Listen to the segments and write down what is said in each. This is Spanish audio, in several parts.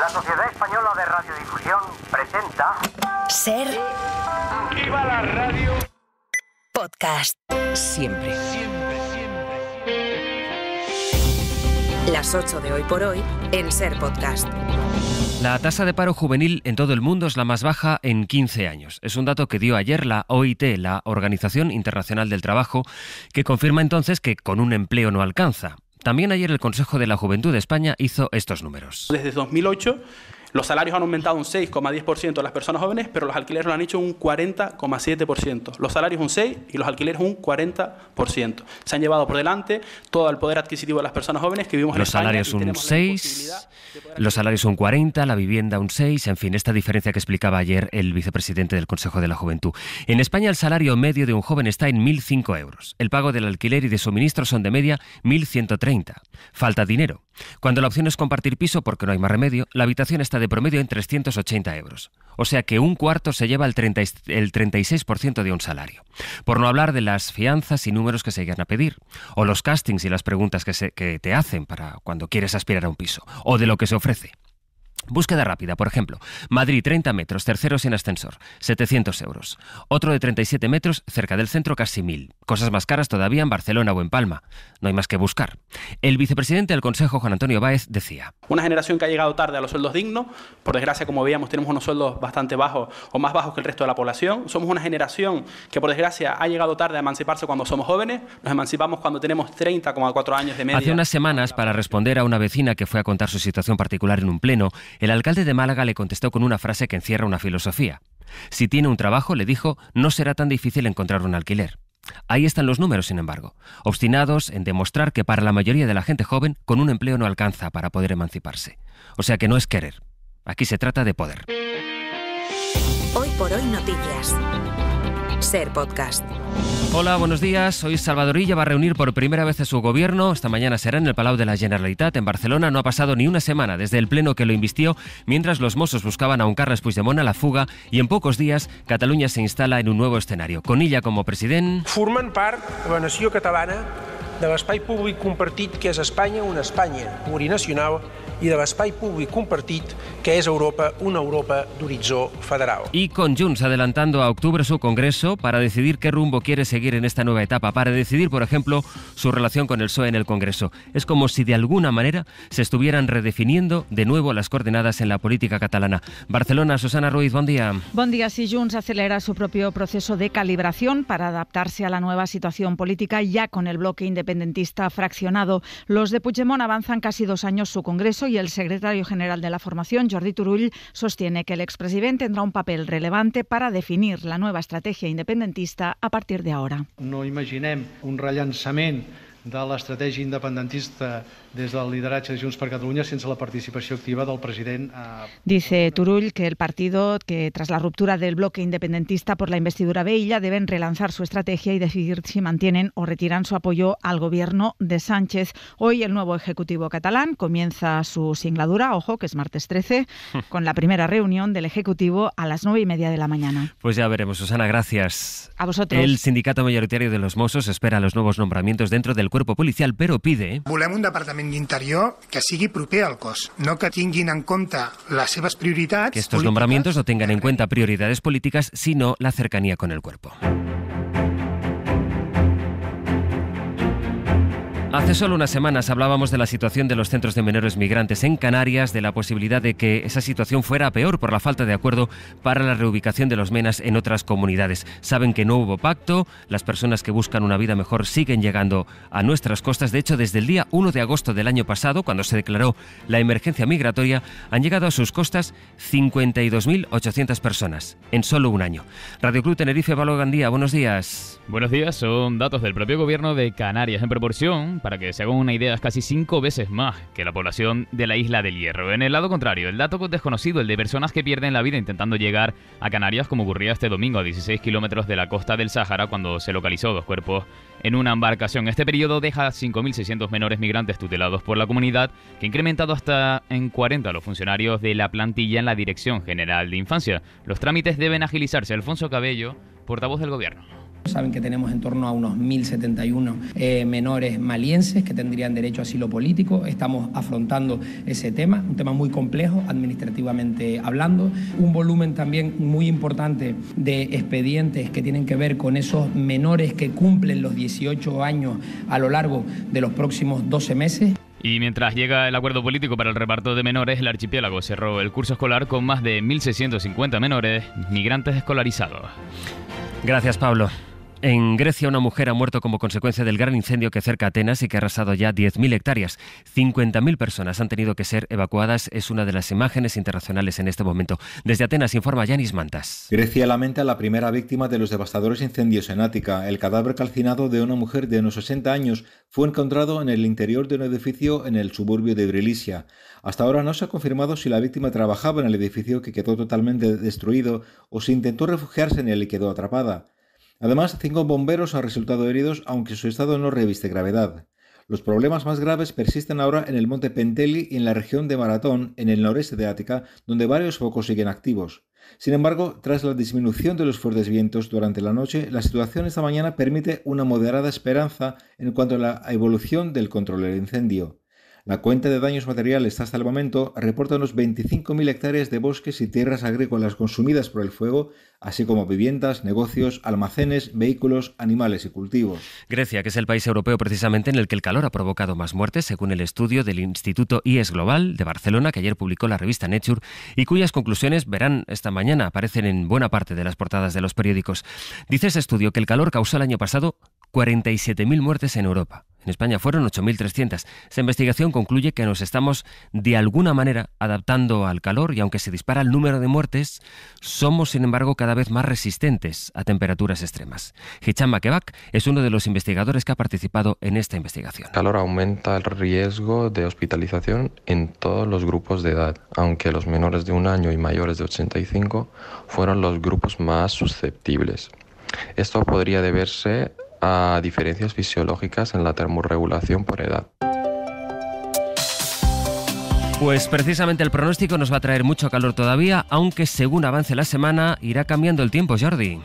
La Sociedad Española de Radiodifusión presenta. Ser. activa la radio! Podcast. Siempre. Siempre, siempre. Las 8 de hoy por hoy en Ser Podcast. La tasa de paro juvenil en todo el mundo es la más baja en 15 años. Es un dato que dio ayer la OIT, la Organización Internacional del Trabajo, que confirma entonces que con un empleo no alcanza. También ayer el Consejo de la Juventud de España hizo estos números. Desde 2008 los salarios han aumentado un 6,10% de las personas jóvenes, pero los alquileres lo han hecho un 40,7%. Los salarios un 6 y los alquileres un 40%. Se han llevado por delante todo el poder adquisitivo de las personas jóvenes que vivimos en España. Los salarios un 6, los salarios un 40, la vivienda un 6, en fin, esta diferencia que explicaba ayer el vicepresidente del Consejo de la Juventud. En España el salario medio de un joven está en 1.005 euros. El pago del alquiler y de suministros son de media 1.130. Falta dinero. Cuando la opción es compartir piso, porque no hay más remedio, la habitación está de promedio en 380 euros. O sea que un cuarto se lleva el, 36% de un salario. Por no hablar de las fianzas y números que se llegan a pedir, o los castings y las preguntas que, que te hacen para cuando quieres aspirar a un piso, o de lo que se ofrece. Búsqueda rápida, por ejemplo, Madrid 30 metros, tercero sin ascensor, 700 euros. Otro de 37 metros, cerca del centro, casi mil... Cosas más caras todavía en Barcelona o en Palma. No hay más que buscar. El vicepresidente del Consejo, Juan Antonio Báez, decía: Una generación que ha llegado tarde a los sueldos dignos. Por desgracia, como veíamos, tenemos unos sueldos bastante bajos o más bajos que el resto de la población. Somos una generación que, por desgracia, ha llegado tarde a emanciparse cuando somos jóvenes. Nos emancipamos cuando tenemos 30,4 años de media. Hace unas semanas, para responder a una vecina que fue a contar su situación particular en un pleno, el alcalde de Málaga le contestó con una frase que encierra una filosofía. Si tiene un trabajo, le dijo, no será tan difícil encontrar un alquiler. Ahí están los números, sin embargo, obstinados en demostrar que para la mayoría de la gente joven con un empleo no alcanza para poder emanciparse. O sea que no es querer, aquí se trata de poder. Hoy por hoy noticias. Ser Podcast. Hola, buenos días. Soy Salvadorilla. Va a reunir por primera vez a su gobierno. Esta mañana será en el Palau de la Generalitat, en Barcelona. No ha pasado ni una semana desde el pleno que lo invistió, mientras los mozos buscaban a un Carles de mona la fuga. Y en pocos días, Cataluña se instala en un nuevo escenario. Con ella como presidente. Forman part de la nación catalana de l'espai públic compartit que es España, una Espanya plurinacional y de l'espai públic compartit que es Europa, una Europa de federal. Y con Junts adelantando a octubre su Congreso para decidir qué rumbo quiere seguir en esta nueva etapa, para decidir, por ejemplo, su relación con el PSOE en el Congreso. Es como si de alguna manera se estuvieran redefiniendo de nuevo las coordenadas en la política catalana. Barcelona, Susana Ruiz, buen día. Buen día. Si Junts acelera su propio proceso de calibración para adaptarse a la nueva situación política, ya con el bloque independentista fraccionado, los de Puigdemont avanzan casi dos años su Congreso y el secretario general de la formación, Jordi Turull, sostiene que el expresidente tendrá un papel relevante para definir la nueva estratègia independentista a partir de ahora. No imaginem un rellançament la estrategia independentista desde el lideratge de Junts per Catalunya sense la participación activa del presidente. Eh, Dice Turull que el partido, que tras la ruptura del bloque independentista por la investidura de deben relanzar su estrategia y decidir si mantienen o retiran su apoyo al gobierno de Sánchez. Hoy el nuevo Ejecutivo catalán comienza su singladura, ojo, que es martes 13, con la primera reunión del Ejecutivo a las 9 y media de la mañana. Pues ya veremos, Susana, gracias. A vosotros. El sindicato mayoritario de los Mossos espera los nuevos nombramientos dentro del cuerpo policial, pero pide... Volem un departament d'interior que sigui proper al cos, no que tinguin en compte les seves prioritats... Que estos nombramientos no tengan en cuenta prioridades políticas, sino la cercanía con el cuerpo. Hace solo unas semanas hablábamos de la situación de los centros de menores migrantes en Canarias, de la posibilidad de que esa situación fuera peor por la falta de acuerdo para la reubicación de los menas en otras comunidades. Saben que no hubo pacto, las personas que buscan una vida mejor siguen llegando a nuestras costas. De hecho, desde el día 1 de agosto del año pasado, cuando se declaró la emergencia migratoria, han llegado a sus costas 52.800 personas en solo un año. Radio Club Tenerife, Pablo Gandía, buenos días. Buenos días, son datos del propio gobierno de Canarias en proporción para que se hagan una idea, es casi cinco veces más que la población de la isla del Hierro. En el lado contrario, el dato desconocido, el de personas que pierden la vida intentando llegar a Canarias, como ocurría este domingo a 16 kilómetros de la costa del Sáhara, cuando se localizó dos cuerpos en una embarcación. Este periodo deja 5.600 menores migrantes tutelados por la comunidad, que ha incrementado hasta en 40 los funcionarios de la plantilla en la Dirección General de Infancia. Los trámites deben agilizarse. Alfonso Cabello, portavoz del Gobierno. Saben que tenemos en torno a unos 1.071 eh, menores malienses que tendrían derecho a asilo político. Estamos afrontando ese tema, un tema muy complejo administrativamente hablando. Un volumen también muy importante de expedientes que tienen que ver con esos menores que cumplen los 18 años a lo largo de los próximos 12 meses. Y mientras llega el acuerdo político para el reparto de menores, el archipiélago cerró el curso escolar con más de 1.650 menores migrantes escolarizados. Gracias, Pablo. En Grecia, una mujer ha muerto como consecuencia del gran incendio que cerca Atenas y que ha arrasado ya 10.000 hectáreas. 50.000 personas han tenido que ser evacuadas. Es una de las imágenes internacionales en este momento. Desde Atenas informa Yanis Mantas. Grecia lamenta a la primera víctima de los devastadores incendios en Ática. El cadáver calcinado de una mujer de unos 60 años fue encontrado en el interior de un edificio en el suburbio de Brilicia. Hasta ahora no se ha confirmado si la víctima trabajaba en el edificio que quedó totalmente destruido o si intentó refugiarse en él y quedó atrapada. Además, cinco bomberos han resultado heridos, aunque su estado no reviste gravedad. Los problemas más graves persisten ahora en el monte Penteli y en la región de Maratón, en el noreste de Ática, donde varios focos siguen activos. Sin embargo, tras la disminución de los fuertes vientos durante la noche, la situación esta mañana permite una moderada esperanza en cuanto a la evolución del control del incendio. La cuenta de daños materiales hasta el momento reporta unos 25.000 hectáreas de bosques y tierras agrícolas consumidas por el fuego, así como viviendas, negocios, almacenes, vehículos, animales y cultivos. Grecia, que es el país europeo precisamente en el que el calor ha provocado más muertes, según el estudio del Instituto IES Global de Barcelona, que ayer publicó la revista Nature y cuyas conclusiones verán esta mañana, aparecen en buena parte de las portadas de los periódicos. Dice ese estudio que el calor causó el año pasado 47.000 muertes en Europa. En España fueron 8.300. Esta investigación concluye que nos estamos de alguna manera adaptando al calor y aunque se dispara el número de muertes, somos sin embargo cada vez más resistentes a temperaturas extremas. Hicham Makebak es uno de los investigadores que ha participado en esta investigación. El calor aumenta el riesgo de hospitalización en todos los grupos de edad, aunque los menores de un año y mayores de 85 fueron los grupos más susceptibles. Esto podría deberse a diferencias fisiológicas en la termorregulación por edad. Pues precisamente el pronóstico nos va a traer mucho calor todavía, aunque según avance la semana irá cambiando el tiempo, Jordi.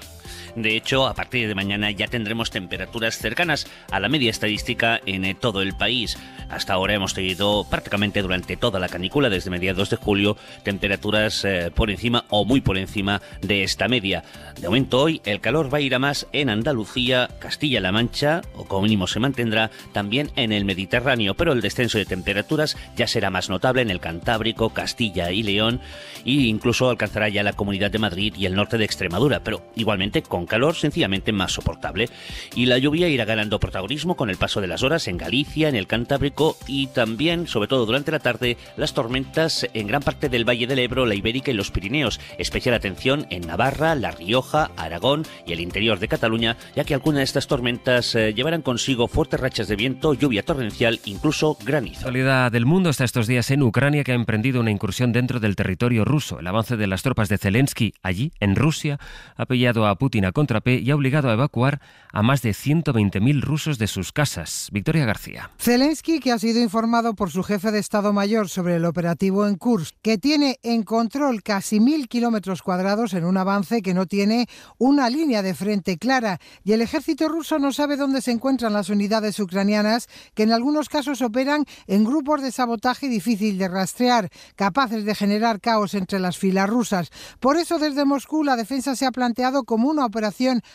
De hecho, a partir de mañana ya tendremos temperaturas cercanas a la media estadística en eh, todo el país. Hasta ahora hemos tenido prácticamente durante toda la canícula, desde mediados de julio, temperaturas eh, por encima o muy por encima de esta media. De momento hoy el calor va a ir a más en Andalucía, Castilla-La Mancha, o como mínimo se mantendrá, también en el Mediterráneo, pero el descenso de temperaturas ya será más notable en el Cantábrico, Castilla y León, e incluso alcanzará ya la Comunidad de Madrid y el norte de Extremadura, pero igualmente con calor sencillamente más soportable. Y la lluvia irá ganando protagonismo con el paso de las horas en Galicia, en el Cantábrico y también, sobre todo durante la tarde, las tormentas en gran parte del Valle del Ebro, la Ibérica y los Pirineos. Especial atención en Navarra, La Rioja, Aragón y el interior de Cataluña, ya que algunas de estas tormentas eh, llevarán consigo fuertes rachas de viento, lluvia torrencial, incluso granizo. La actualidad del mundo está estos días en Ucrania, que ha emprendido una incursión dentro del territorio ruso. El avance de las tropas de Zelensky allí, en Rusia, ha pillado a Putin a contra P y ha obligado a evacuar a más de 120.000 rusos de sus casas. Victoria García. Zelensky, que ha sido informado por su jefe de Estado Mayor sobre el operativo en Kursk, que tiene en control casi mil kilómetros cuadrados en un avance que no tiene una línea de frente clara y el ejército ruso no sabe dónde se encuentran las unidades ucranianas que en algunos casos operan en grupos de sabotaje difícil de rastrear, capaces de generar caos entre las filas rusas. Por eso desde Moscú la defensa se ha planteado como una operación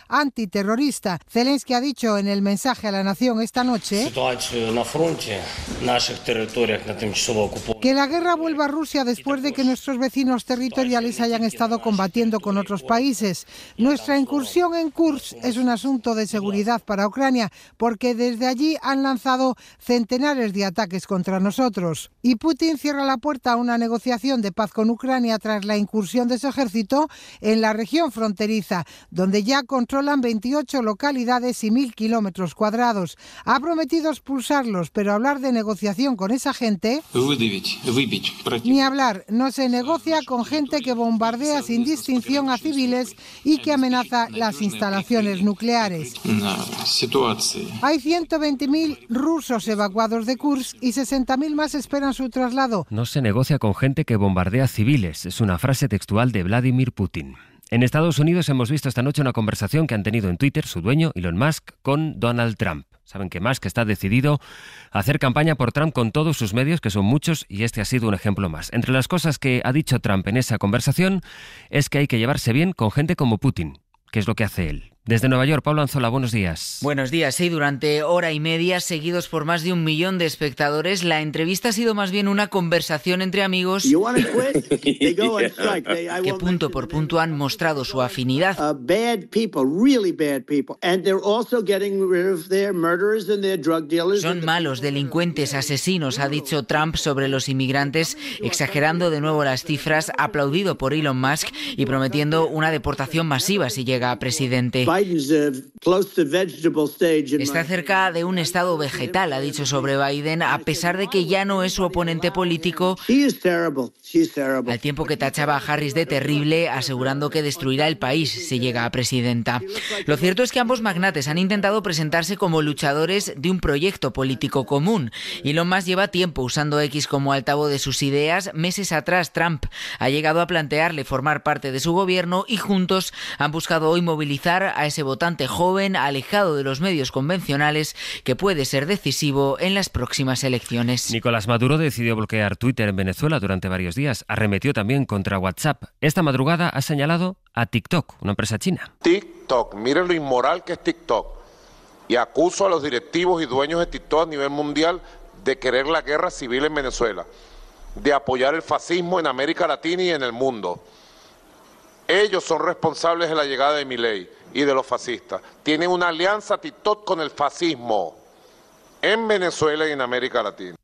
antiterrorista. Zelensky ha dicho en el mensaje a la nación esta noche que la guerra vuelva a Rusia después de que nuestros vecinos territoriales hayan estado combatiendo con otros países. Nuestra incursión en Kursk es un asunto de seguridad para Ucrania porque desde allí han lanzado centenares de ataques contra nosotros. Y Putin cierra la puerta a una negociación de paz con Ucrania tras la incursión de su ejército en la región fronteriza, donde ya controlan 28 localidades y mil kilómetros cuadrados. Ha prometido expulsarlos, pero hablar de negociación con esa gente... Ni hablar, no se negocia con gente que bombardea sin distinción a civiles y que amenaza las instalaciones nucleares. Hay 120.000 rusos evacuados de Kursk y 60.000 más esperan su traslado. No se negocia con gente que bombardea civiles, es una frase textual de Vladimir Putin. En Estados Unidos hemos visto esta noche una conversación que han tenido en Twitter su dueño, Elon Musk, con Donald Trump. Saben que Musk está decidido a hacer campaña por Trump con todos sus medios, que son muchos, y este ha sido un ejemplo más. Entre las cosas que ha dicho Trump en esa conversación es que hay que llevarse bien con gente como Putin, que es lo que hace él. Desde Nueva York, Pablo Anzola, buenos días. Buenos días, sí. Durante hora y media, seguidos por más de un millón de espectadores, la entrevista ha sido más bien una conversación entre amigos que punto por punto han mostrado su afinidad. Uh, Son malos, delincuentes, asesinos, ha dicho Trump sobre los inmigrantes, exagerando de nuevo las cifras, aplaudido por Elon Musk y prometiendo una deportación masiva si llega a presidente. Está cerca de un estado vegetal, ha dicho sobre Biden, a pesar de que ya no es su oponente político, al tiempo que tachaba a Harris de terrible, asegurando que destruirá el país si llega a presidenta. Lo cierto es que ambos magnates han intentado presentarse como luchadores de un proyecto político común. lo más lleva tiempo usando X como altavoz de sus ideas. Meses atrás, Trump ha llegado a plantearle formar parte de su gobierno y juntos han buscado hoy movilizar a ese votante joven alejado de los medios convencionales que puede ser decisivo en las próximas elecciones. Nicolás Maduro decidió bloquear Twitter en Venezuela durante varios días. Arremetió también contra WhatsApp. Esta madrugada ha señalado a TikTok, una empresa china. TikTok, miren lo inmoral que es TikTok. Y acuso a los directivos y dueños de TikTok a nivel mundial de querer la guerra civil en Venezuela, de apoyar el fascismo en América Latina y en el mundo. Ellos son responsables de la llegada de mi ley y de los fascistas. tiene una alianza titot con el fascismo en Venezuela y en América Latina.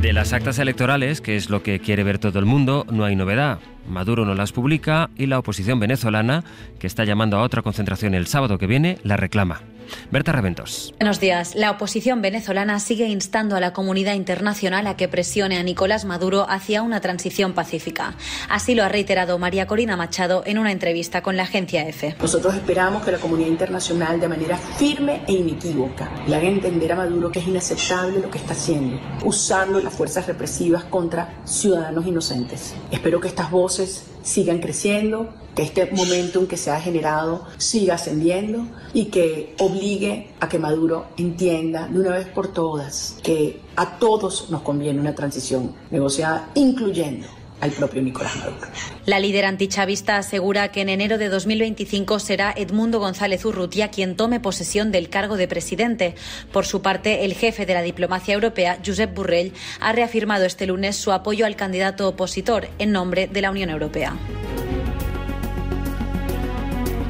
De las actas electorales, que es lo que quiere ver todo el mundo, no hay novedad. Maduro no las publica y la oposición venezolana, que está llamando a otra concentración el sábado que viene, la reclama. Berta Reventos. Buenos días. La oposición venezolana sigue instando a la comunidad internacional a que presione a Nicolás Maduro hacia una transición pacífica. Así lo ha reiterado María Corina Machado en una entrevista con la agencia EFE. E. Nosotros esperamos que la comunidad internacional, de manera firme e inequívoca, le haga entender a Maduro que es inaceptable lo que está haciendo, usando las fuerzas represivas contra ciudadanos inocentes. Espero que estas voces sigan creciendo, que este momentum que se ha generado siga ascendiendo y que obligue a que Maduro entienda de una vez por todas que a todos nos conviene una transición negociada, incluyendo al propio Nicolás La líder antichavista asegura que en enero de 2025 será Edmundo González Urrutia quien tome posesión del cargo de presidente. Por su parte, el jefe de la diplomacia europea, Josep Burrell, ha reafirmado este lunes su apoyo al candidato opositor en nombre de la Unión Europea.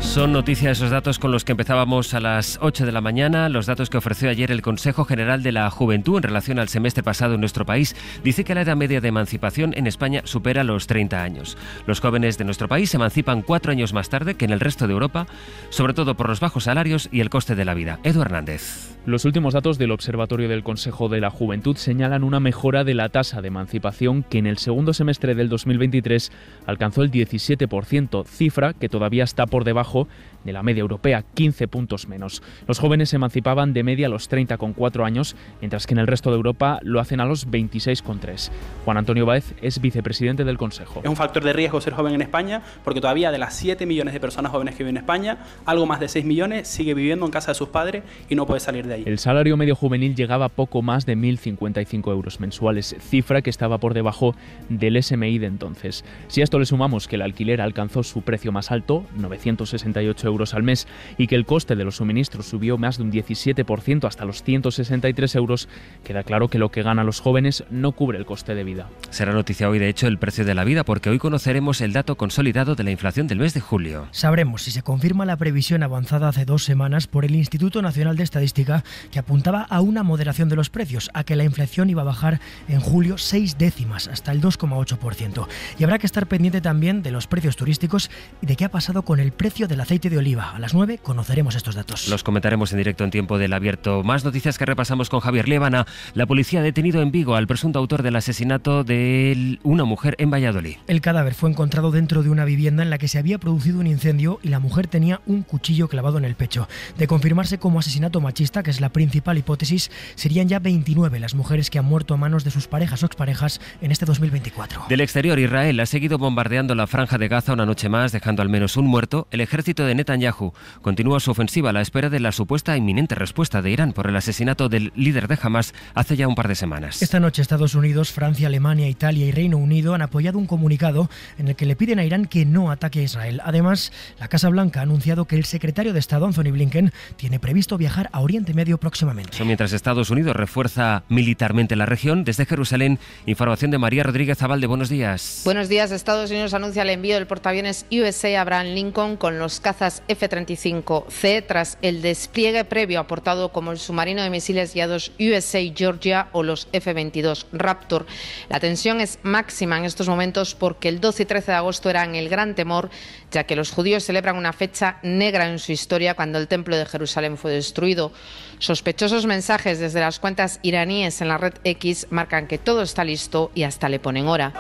Son noticias esos datos con los que empezábamos a las 8 de la mañana, los datos que ofreció ayer el Consejo General de la Juventud en relación al semestre pasado en nuestro país. Dice que la edad media de emancipación en España supera los 30 años. Los jóvenes de nuestro país se emancipan cuatro años más tarde que en el resto de Europa, sobre todo por los bajos salarios y el coste de la vida. Edu Hernández. Los últimos datos del Observatorio del Consejo de la Juventud señalan una mejora de la tasa de emancipación que en el segundo semestre del 2023 alcanzó el 17%, cifra que todavía está por debajo ojo de la media europea, 15 puntos menos. Los jóvenes se emancipaban de media a los 30,4 años, mientras que en el resto de Europa lo hacen a los 26,3. Juan Antonio Baez es vicepresidente del Consejo. Es un factor de riesgo ser joven en España, porque todavía de las 7 millones de personas jóvenes que viven en España, algo más de 6 millones sigue viviendo en casa de sus padres y no puede salir de ahí. El salario medio juvenil llegaba a poco más de 1.055 euros mensuales, cifra que estaba por debajo del SMI de entonces. Si a esto le sumamos que el alquiler alcanzó su precio más alto, 968 euros, euros al mes y que el coste de los suministros subió más de un 17% hasta los 163 euros, queda claro que lo que ganan los jóvenes no cubre el coste de vida. Será noticia hoy, de hecho, el precio de la vida, porque hoy conoceremos el dato consolidado de la inflación del mes de julio. Sabremos si se confirma la previsión avanzada hace dos semanas por el Instituto Nacional de Estadística, que apuntaba a una moderación de los precios, a que la inflación iba a bajar en julio seis décimas, hasta el 2,8%. Y habrá que estar pendiente también de los precios turísticos y de qué ha pasado con el precio del aceite de oliva a las 9 conoceremos estos datos. Los comentaremos en directo en tiempo del abierto. Más noticias que repasamos con Javier Levana. La policía ha detenido en Vigo al presunto autor del asesinato de una mujer en Valladolid. El cadáver fue encontrado dentro de una vivienda en la que se había producido un incendio y la mujer tenía un cuchillo clavado en el pecho. De confirmarse como asesinato machista, que es la principal hipótesis, serían ya 29 las mujeres que han muerto a manos de sus parejas o exparejas en este 2024. Del exterior, Israel ha seguido bombardeando la franja de Gaza una noche más, dejando al menos un muerto. El ejército de Netanyahu continúa su ofensiva a la espera de la supuesta e inminente respuesta de Irán por el asesinato del líder de Hamas hace ya un par de semanas. Esta noche Estados Unidos, Francia, Alemania, Italia y Reino Unido han apoyado un comunicado en el que le piden a Irán que no ataque a Israel. Además, la Casa Blanca ha anunciado que el secretario de Estado Anthony Blinken tiene previsto viajar a Oriente Medio próximamente. Mientras Estados Unidos refuerza militarmente la región, desde Jerusalén, información de María Rodríguez de Buenos días. Buenos días. Estados Unidos anuncia el envío del portaaviones USA Abraham Lincoln con los cazas F-35C tras el despliegue previo aportado como el submarino de misiles guiados USA Georgia o los F-22 Raptor. La tensión es máxima en estos momentos porque el 12 y 13 de agosto eran el gran temor, ya que los judíos celebran una fecha negra en su historia cuando el templo de Jerusalén fue destruido. Sospechosos mensajes desde las cuentas iraníes en la red X marcan que todo está listo y hasta le ponen hora.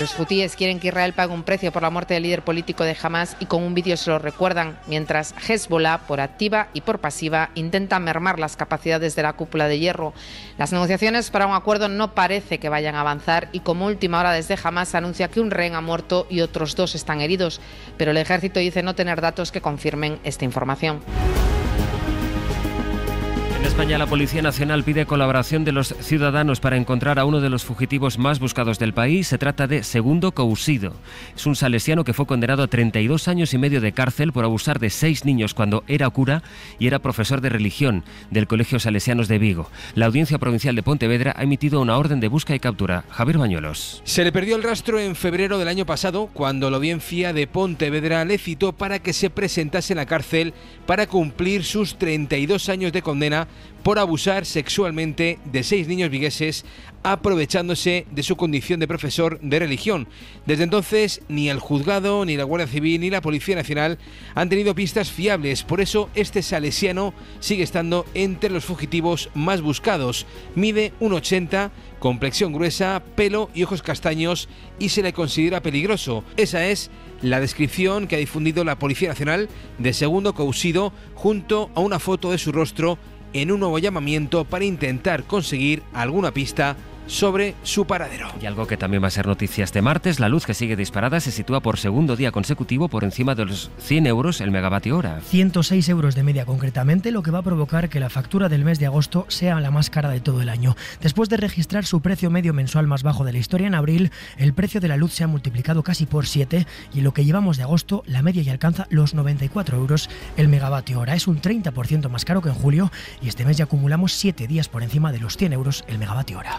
Los futíes quieren que Israel pague un precio por la muerte del líder político de Hamas y con un vídeo se lo recuerdan, mientras Hezbollah, por activa y por pasiva, intenta mermar las capacidades de la cúpula de hierro. Las negociaciones para un acuerdo no parece que vayan a avanzar y como última hora desde Hamas anuncia que un rehén ha muerto y otros dos están heridos, pero el ejército dice no tener datos que confirmen esta información. España, la Policía Nacional pide colaboración de los ciudadanos para encontrar a uno de los fugitivos más buscados del país. Se trata de Segundo Cousido. Es un salesiano que fue condenado a 32 años y medio de cárcel por abusar de seis niños cuando era cura y era profesor de religión del Colegio Salesianos de Vigo. La Audiencia Provincial de Pontevedra ha emitido una orden de busca y captura. Javier Bañuelos. Se le perdió el rastro en febrero del año pasado, cuando la Audiencia de Pontevedra le citó para que se presentase en la cárcel para cumplir sus 32 años de condena por abusar sexualmente de seis niños vigueses aprovechándose de su condición de profesor de religión. Desde entonces, ni el juzgado, ni la Guardia Civil, ni la Policía Nacional han tenido pistas fiables. Por eso, este salesiano sigue estando entre los fugitivos más buscados. Mide 1,80, complexión gruesa, pelo y ojos castaños y se le considera peligroso. Esa es la descripción que ha difundido la Policía Nacional de Segundo Cousido junto a una foto de su rostro en un nuevo llamamiento para intentar conseguir alguna pista sobre su paradero. Y algo que también va a ser noticia este martes, la luz que sigue disparada se sitúa por segundo día consecutivo por encima de los 100 euros el megavatio hora. 106 euros de media concretamente, lo que va a provocar que la factura del mes de agosto sea la más cara de todo el año. Después de registrar su precio medio mensual más bajo de la historia en abril, el precio de la luz se ha multiplicado casi por 7 y lo que llevamos de agosto la media ya alcanza los 94 euros el megavatio hora. Es un 30% más caro que en julio y este mes ya acumulamos 7 días por encima de los 100 euros el megavatio hora.